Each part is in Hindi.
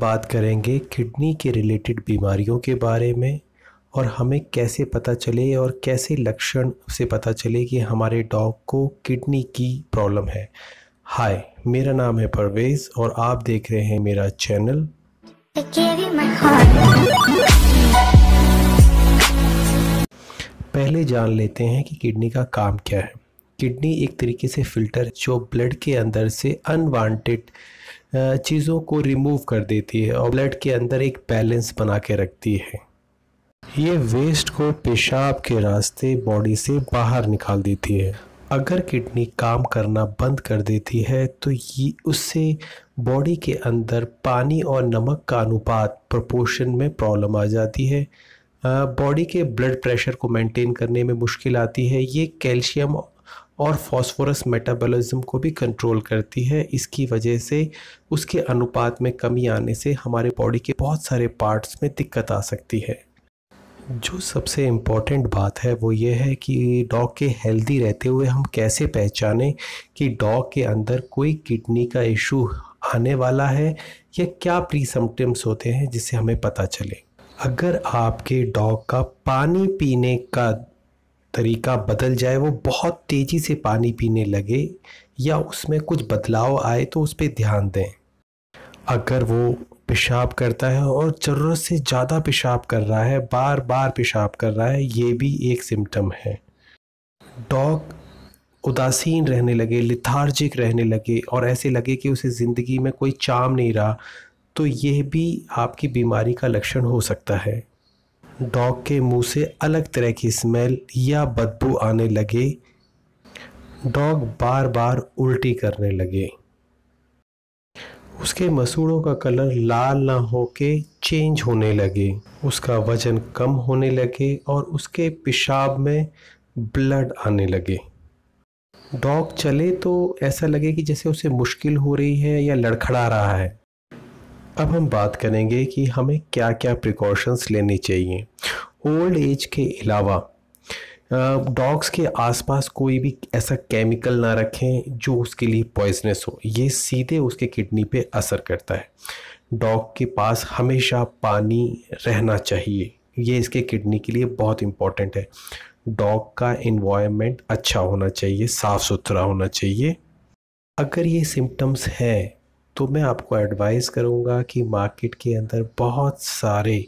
बात करेंगे किडनी के रिलेटेड बीमारियों के बारे में और हमें कैसे पता चले और कैसे लक्षण से पता चले कि हमारे डॉग को किडनी की प्रॉब्लम है हाय मेरा नाम है परवेज़ और आप देख रहे हैं मेरा चैनल पहले जान लेते हैं कि किडनी का काम क्या है किडनी एक तरीके से फिल्टर जो ब्लड के अंदर से अनवांटेड चीज़ों को रिमूव कर देती है और ब्लड के अंदर एक बैलेंस बना के रखती है ये वेस्ट को पेशाब के रास्ते बॉडी से बाहर निकाल देती है अगर किडनी काम करना बंद कर देती है तो ये उससे बॉडी के अंदर पानी और नमक का अनुपात प्रोपोर्शन में प्रॉब्लम आ जाती है बॉडी के ब्लड प्रेशर को मेंटेन करने में मुश्किल आती है ये कैल्शियम और फास्फोरस मेटाबॉलिज्म को भी कंट्रोल करती है इसकी वजह से उसके अनुपात में कमी आने से हमारे बॉडी के बहुत सारे पार्ट्स में दिक्कत आ सकती है जो सबसे इम्पॉर्टेंट बात है वो ये है कि डॉग के हेल्दी रहते हुए हम कैसे पहचाने कि डॉग के अंदर कोई किडनी का इशू आने वाला है या क्या प्री सिम्टम्स होते हैं जिससे हमें पता चले अगर आपके डॉग का पानी पीने का तरीका बदल जाए वो बहुत तेज़ी से पानी पीने लगे या उसमें कुछ बदलाव आए तो उस पर ध्यान दें अगर वो पेशाब करता है और ज़रूरत से ज़्यादा पेशाब कर रहा है बार बार पेशाब कर रहा है ये भी एक सिम्टम है डॉग उदासीन रहने लगे लिथार्जिक रहने लगे और ऐसे लगे कि उसे ज़िंदगी में कोई चाम नहीं रहा तो यह भी आपकी बीमारी का लक्षण हो सकता है डॉग के मुंह से अलग तरह की स्मेल या बदबू आने लगे डॉग बार बार उल्टी करने लगे उसके मसूड़ों का कलर लाल ना होके चेंज होने लगे उसका वजन कम होने लगे और उसके पेशाब में ब्लड आने लगे डॉग चले तो ऐसा लगे कि जैसे उसे मुश्किल हो रही है या लड़खड़ा रहा है अब हम बात करेंगे कि हमें क्या क्या प्रिकॉशंस लेने चाहिए ओल्ड एज के अलावा डॉग्स के आसपास कोई भी ऐसा केमिकल ना रखें जो उसके लिए पॉइजनस हो ये सीधे उसके किडनी पे असर करता है डॉग के पास हमेशा पानी रहना चाहिए ये इसके किडनी के लिए बहुत इम्पॉर्टेंट है डॉग का इन्वायरमेंट अच्छा होना चाहिए साफ़ सुथरा होना चाहिए अगर ये सिम्टम्स हैं तो मैं आपको एडवाइस करूँगा कि मार्केट के अंदर बहुत सारे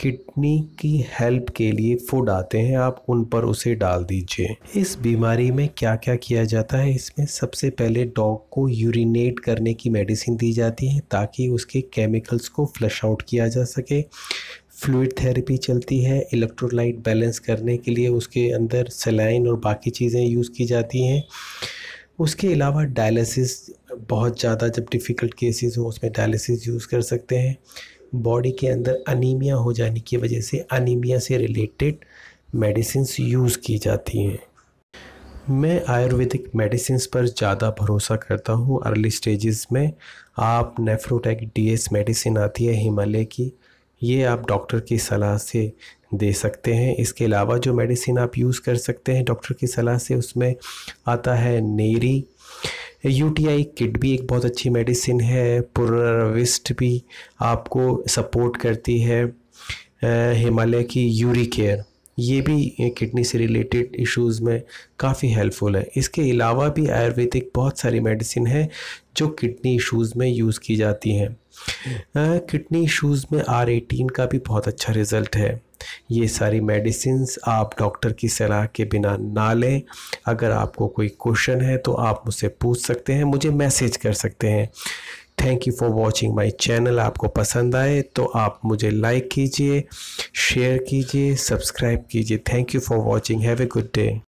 किडनी की हेल्प के लिए फूड आते हैं आप उन पर उसे डाल दीजिए इस बीमारी में क्या क्या किया जाता है इसमें सबसे पहले डॉग को यूरिनेट करने की मेडिसिन दी जाती है ताकि उसके केमिकल्स को फ्लश आउट किया जा सके फ्लूड थेरेपी चलती है इलेक्ट्रोलाइट बैलेंस करने के लिए उसके अंदर सेलाइन और बाकी चीज़ें यूज़ की जाती हैं उसके अलावा डायलिसिस बहुत ज़्यादा जब डिफ़िकल्ट केसेस हों उसमें डायलिसिस यूज़ कर सकते हैं बॉडी के अंदर अनीमिया हो जाने की वजह से अनीमिया से रिलेटेड मेडिसिन यूज़ की जाती हैं मैं आयुर्वेदिक मेडिसिन पर ज़्यादा भरोसा करता हूँ अर्ली स्टेजेस में आप नेफ्रोटेक डीएस मेडिसिन आती है हिमालय की ये आप डॉक्टर की सलाह से दे सकते हैं इसके अलावा जो मेडिसिन आप यूज़ कर सकते हैं डॉक्टर की सलाह से उसमें आता है नेरी यूटीआई किट भी एक बहुत अच्छी मेडिसिन है पुनर्विस्ट भी आपको सपोर्ट करती है हिमालय की यूरी केयर ये भी किडनी से रिलेटेड इश्यूज़ में काफ़ी हेल्पफुल है इसके अलावा भी आयुर्वेदिक बहुत सारी मेडिसिन है जो किडनी इश्यूज़ में यूज़ की जाती हैं किडनी इश्यूज़ में आर एटीन का भी बहुत अच्छा रिज़ल्ट है ये सारी मेडिसिन आप डॉक्टर की सलाह के बिना ना लें अगर आपको कोई क्वेश्चन है तो आप मुझसे पूछ सकते हैं मुझे मैसेज कर सकते हैं thank you for watching my channel आपको पसंद आए तो आप मुझे लाइक कीजिए शेयर कीजिए सब्सक्राइब कीजिए thank you for watching have a good day